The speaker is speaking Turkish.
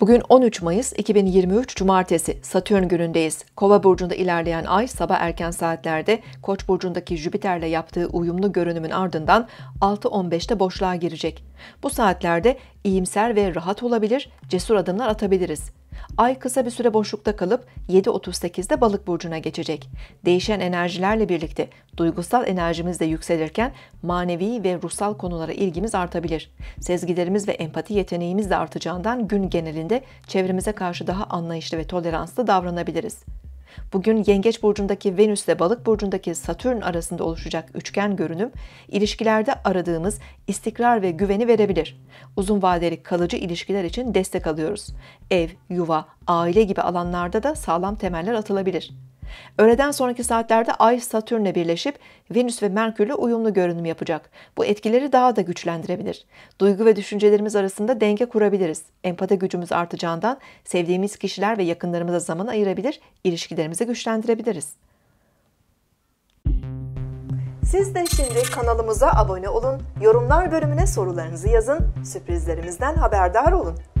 Bugün 13 Mayıs 2023 Cumartesi Satürn günündeyiz. Kova burcunda ilerleyen ay sabah erken saatlerde Koç burcundaki Jüpiter'le yaptığı uyumlu görünümün ardından 6.15'te boşluğa girecek. Bu saatlerde iyimser ve rahat olabilir, cesur adımlar atabiliriz. Ay kısa bir süre boşlukta kalıp 7.38'de balık burcuna geçecek. Değişen enerjilerle birlikte duygusal enerjimiz de yükselirken manevi ve ruhsal konulara ilgimiz artabilir. Sezgilerimiz ve empati yeteneğimiz de artacağından gün genelinde çevremize karşı daha anlayışlı ve toleranslı davranabiliriz. Bugün Yengeç burcundaki Venüs ile Balık burcundaki Satürn arasında oluşacak üçgen görünüm ilişkilerde aradığımız istikrar ve güveni verebilir. Uzun vadeli kalıcı ilişkiler için destek alıyoruz. Ev, yuva, aile gibi alanlarda da sağlam temeller atılabilir. Öğleden sonraki saatlerde Ay Satürn'le birleşip Venüs ve Merkür'le uyumlu görünüm yapacak. Bu etkileri daha da güçlendirebilir. Duygu ve düşüncelerimiz arasında denge kurabiliriz. Empati gücümüz artacağından sevdiğimiz kişiler ve yakınlarımıza zaman ayırabilir, ilişkilerimizi güçlendirebiliriz. Siz de şimdi kanalımıza abone olun, yorumlar bölümüne sorularınızı yazın, sürprizlerimizden haberdar olun.